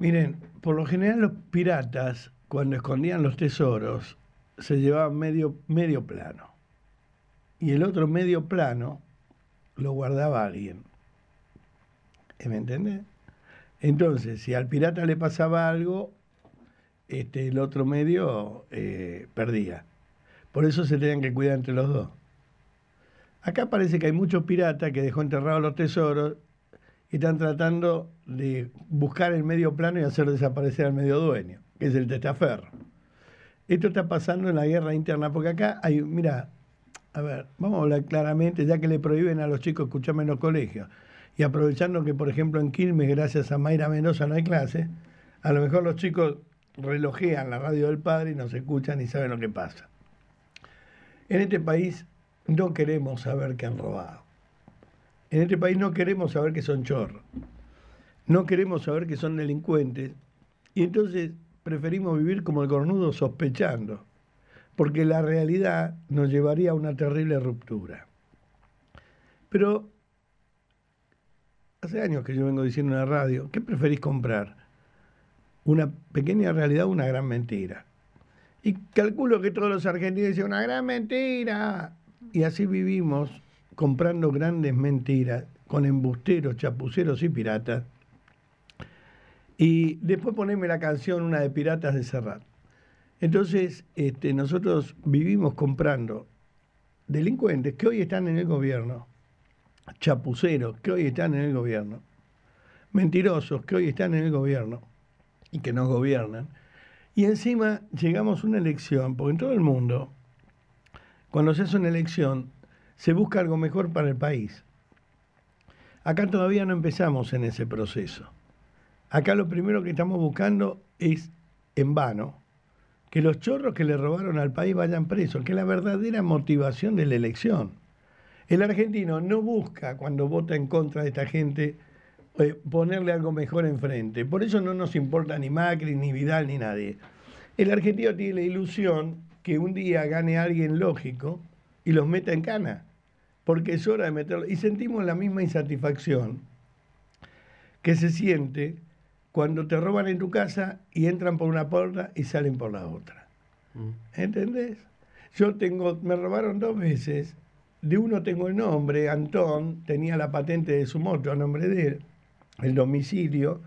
Miren, por lo general los piratas, cuando escondían los tesoros, se llevaban medio, medio plano. Y el otro medio plano lo guardaba alguien. ¿Eh, ¿Me entendés? Entonces, si al pirata le pasaba algo, este, el otro medio eh, perdía. Por eso se tenían que cuidar entre los dos. Acá parece que hay muchos piratas que dejó enterrados los tesoros están tratando de buscar el medio plano y hacer desaparecer al medio dueño, que es el testaferro. Esto está pasando en la guerra interna, porque acá hay, mira, a ver, vamos a hablar claramente, ya que le prohíben a los chicos escucharme en los colegios, y aprovechando que, por ejemplo, en Quilmes, gracias a Mayra Mendoza, no hay clases, a lo mejor los chicos relojean la radio del padre y no se escuchan y saben lo que pasa. En este país no queremos saber que han robado. En este país no queremos saber que son chorros, no queremos saber que son delincuentes, y entonces preferimos vivir como el cornudo sospechando, porque la realidad nos llevaría a una terrible ruptura. Pero hace años que yo vengo diciendo en la radio, ¿qué preferís comprar? ¿Una pequeña realidad o una gran mentira? Y calculo que todos los argentinos dicen una gran mentira. Y así vivimos comprando grandes mentiras con embusteros, chapuceros y piratas. Y después ponerme la canción, una de piratas de Serrat. Entonces, este, nosotros vivimos comprando delincuentes que hoy están en el gobierno, chapuceros que hoy están en el gobierno, mentirosos que hoy están en el gobierno y que nos gobiernan. Y encima llegamos a una elección, porque en todo el mundo, cuando se hace una elección, se busca algo mejor para el país. Acá todavía no empezamos en ese proceso. Acá lo primero que estamos buscando es, en vano, que los chorros que le robaron al país vayan presos, que es la verdadera motivación de la elección. El argentino no busca, cuando vota en contra de esta gente, eh, ponerle algo mejor enfrente. Por eso no nos importa ni Macri, ni Vidal, ni nadie. El argentino tiene la ilusión que un día gane alguien lógico y los meta en cana porque es hora de meterlo. Y sentimos la misma insatisfacción que se siente cuando te roban en tu casa y entran por una puerta y salen por la otra. Mm. ¿Entendés? Yo tengo, me robaron dos veces, de uno tengo el nombre, Antón, tenía la patente de su moto a nombre de él, el domicilio,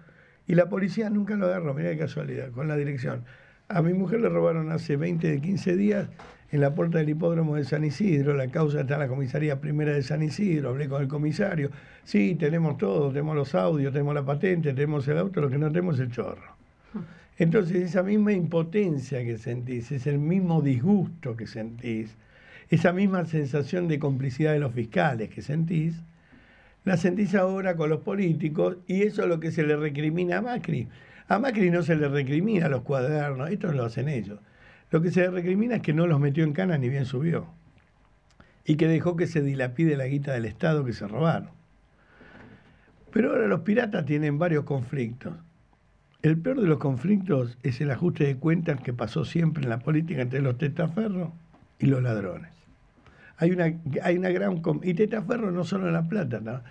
y la policía nunca lo agarró, mira de casualidad, con la dirección. A mi mujer le robaron hace 20, 15 días en la puerta del hipódromo de San Isidro, la causa está en la comisaría primera de San Isidro, hablé con el comisario, sí, tenemos todo, tenemos los audios, tenemos la patente, tenemos el auto, lo que no tenemos es el chorro. Entonces esa misma impotencia que sentís, es el mismo disgusto que sentís, esa misma sensación de complicidad de los fiscales que sentís, la sentís ahora con los políticos y eso es lo que se le recrimina a Macri. A Macri no se le recrimina los cuadernos, esto lo hacen ellos lo que se recrimina es que no los metió en canas ni bien subió. Y que dejó que se dilapide la guita del Estado que se robaron. Pero ahora los piratas tienen varios conflictos. El peor de los conflictos es el ajuste de cuentas que pasó siempre en la política entre los testaferros y los ladrones. Hay una, hay una gran... Y testaferro no solo en la plata, ¿no?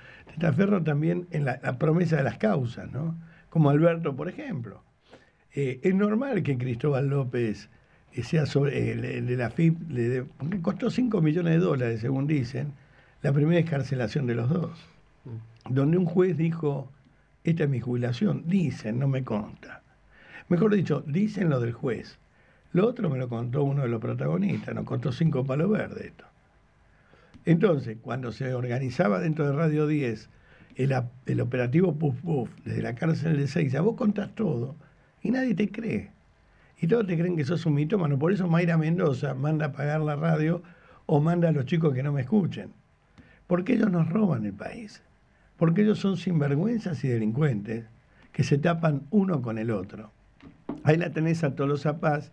también en la, promesa de las causas, ¿no? como Alberto, por ejemplo. Eh, es normal que Cristóbal López sea sobre el, eh, de la FIP, porque costó 5 millones de dólares, según dicen, la primera escarcelación de los dos, mm. donde un juez dijo, esta es mi jubilación, dicen, no me conta Mejor dicho, dicen lo del juez. Lo otro me lo contó uno de los protagonistas, nos costó cinco palos verdes esto. Entonces, cuando se organizaba dentro de Radio 10 el, el operativo Puff Puff desde la cárcel de Seiza, vos contás todo y nadie te cree y todos te creen que sos un mitómano. Por eso Mayra Mendoza manda a pagar la radio o manda a los chicos que no me escuchen. Porque ellos nos roban el país. Porque ellos son sinvergüenzas y delincuentes que se tapan uno con el otro. Ahí la tenés a Tolosa Paz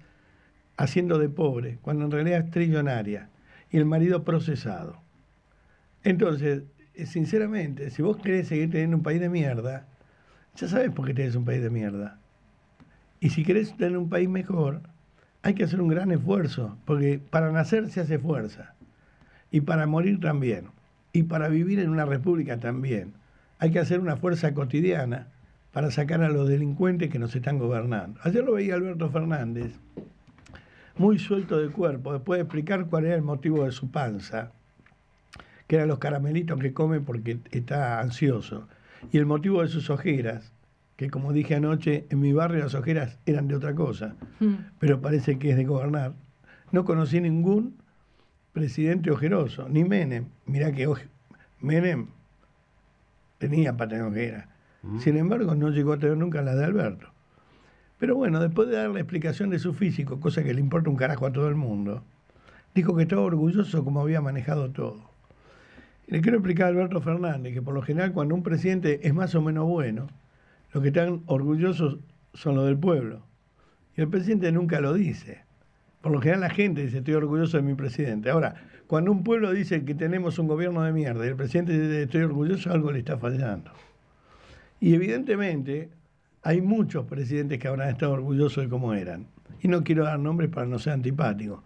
haciendo de pobre, cuando en realidad es trillonaria, y el marido procesado. Entonces, eh, sinceramente, si vos querés seguir teniendo un país de mierda, ya sabes por qué tenés un país de mierda. Y si querés tener un país mejor, hay que hacer un gran esfuerzo, porque para nacer se hace fuerza, y para morir también, y para vivir en una república también. Hay que hacer una fuerza cotidiana para sacar a los delincuentes que nos están gobernando. Ayer lo veía Alberto Fernández, muy suelto de cuerpo, después de explicar cuál era el motivo de su panza, que eran los caramelitos que come porque está ansioso, y el motivo de sus ojeras, que como dije anoche, en mi barrio las ojeras eran de otra cosa, hmm. pero parece que es de gobernar. No conocí ningún presidente ojeroso, ni Menem. Mirá que Menem tenía para tener ojeras. Hmm. Sin embargo, no llegó a tener nunca la de Alberto. Pero bueno, después de dar la explicación de su físico, cosa que le importa un carajo a todo el mundo, dijo que estaba orgulloso como había manejado todo. le quiero explicar a Alberto Fernández que por lo general cuando un presidente es más o menos bueno, los que están orgullosos son los del pueblo. Y el presidente nunca lo dice. Por lo general la gente dice, estoy orgulloso de mi presidente. Ahora, cuando un pueblo dice que tenemos un gobierno de mierda y el presidente dice, estoy orgulloso, algo le está fallando. Y evidentemente hay muchos presidentes que habrán estado orgullosos de cómo eran. Y no quiero dar nombres para no ser antipático.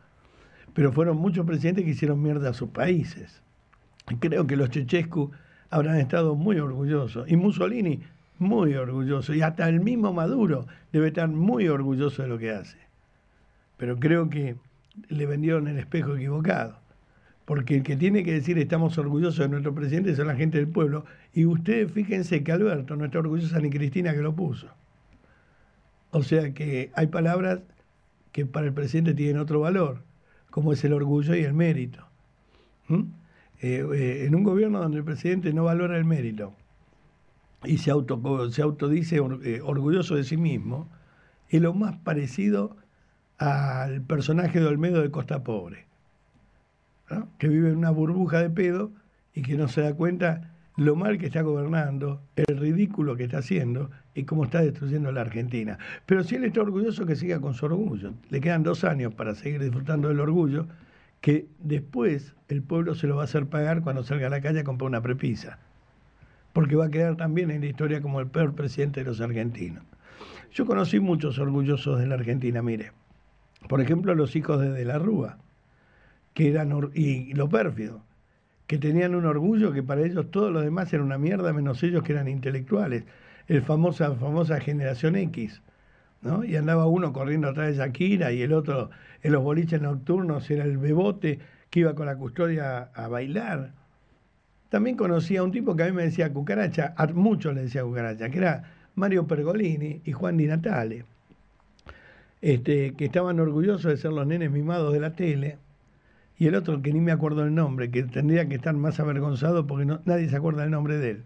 Pero fueron muchos presidentes que hicieron mierda a sus países. Creo que los Chechescu habrán estado muy orgullosos. Y Mussolini muy orgulloso y hasta el mismo Maduro debe estar muy orgulloso de lo que hace. Pero creo que le vendieron el espejo equivocado, porque el que tiene que decir estamos orgullosos de nuestro presidente son la gente del pueblo y ustedes fíjense que Alberto no está orgullosa ni Cristina que lo puso. O sea que hay palabras que para el presidente tienen otro valor, como es el orgullo y el mérito. ¿Mm? Eh, eh, en un gobierno donde el presidente no valora el mérito, y se, autodice eh, orgulloso de sí mismo, es lo más parecido al personaje de Olmedo de Costa Pobre, que vive en una burbuja de pedo y que no se da cuenta lo mal que está gobernando, el ridículo que está haciendo y cómo está destruyendo la Argentina. Pero si él está orgulloso, que siga con su orgullo. Le quedan dos años para seguir disfrutando del orgullo, que después el pueblo se lo va a hacer pagar cuando salga a la calle a comprar una prepisa porque va a quedar también en la historia como el peor presidente de los argentinos. Yo conocí muchos orgullosos de la Argentina, mire. Por ejemplo, los hijos de De la Rúa, que eran, y lo pérfido, que tenían un orgullo que para ellos todos los demás era una mierda, menos ellos que eran intelectuales. El famosa, famosa generación X, ¿no? Y andaba uno corriendo atrás de Shakira y el otro en los boliches nocturnos era el bebote que iba con la custodia a bailar. También conocí a un tipo que a mí me decía cucaracha, a muchos le decía cucaracha, que era Mario Pergolini y Juan Di Natale, este, que estaban orgullosos de ser los nenes mimados de la tele, y el otro que ni me acuerdo el nombre, que tendría que estar más avergonzado porque nadie se acuerda el nombre de él.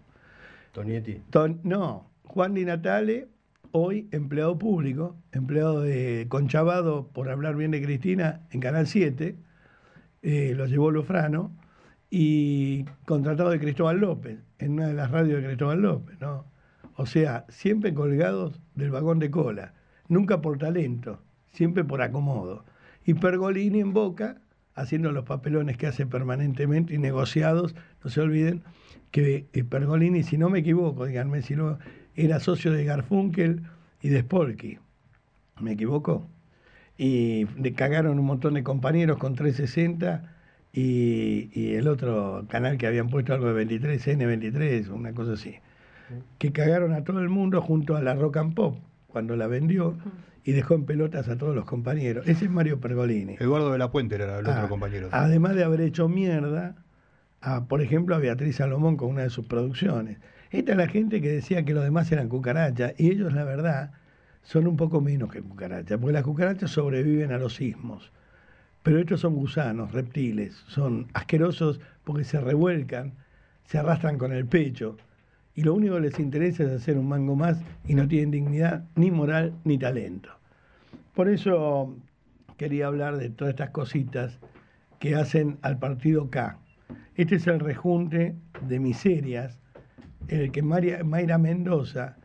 Tonietti. no, Juan Di Natale, hoy empleado público, empleado de Conchavado, por hablar bien de Cristina, en Canal 7, eh, lo llevó Lofrano y contratado de Cristóbal López, en una de las radios de Cristóbal López, ¿no? O sea, siempre colgados del vagón de cola, nunca por talento, siempre por acomodo. Y Pergolini en Boca, haciendo los papelones que hace permanentemente y negociados, no se olviden que eh, Pergolini, si no me equivoco, díganme si no, era socio de Garfunkel y de Spolky. ¿Me equivoco? Y le cagaron un montón de compañeros con 360 y, el otro canal que habían puesto algo de 23, N23, una cosa así, que cagaron a todo el mundo junto a la Rock and Pop cuando la vendió y dejó en pelotas a todos los compañeros. Ese es Mario Pergolini. Eduardo de la Puente era el otro ah, compañero. Además de haber hecho mierda, a, por ejemplo, a Beatriz Salomón con una de sus producciones. Esta es la gente que decía que los demás eran cucarachas y ellos, la verdad, son un poco menos que cucarachas, porque las cucarachas sobreviven a los sismos. Pero estos son gusanos, reptiles, son asquerosos porque se revuelcan, se arrastran con el pecho y lo único que les interesa es hacer un mango más y no tienen dignidad, ni moral, ni talento. Por eso quería hablar de todas estas cositas que hacen al partido K. Este es el rejunte de miserias en el que María, Mayra Mendoza,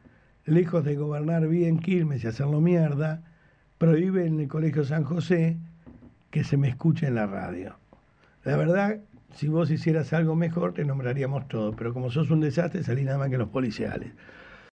lejos de gobernar bien Quilmes y hacerlo mierda, prohíbe en el Colegio San José que se me escuche en la radio. La verdad, si vos hicieras algo mejor, te nombraríamos todos. pero como sos un desastre, salí nada más que los policiales.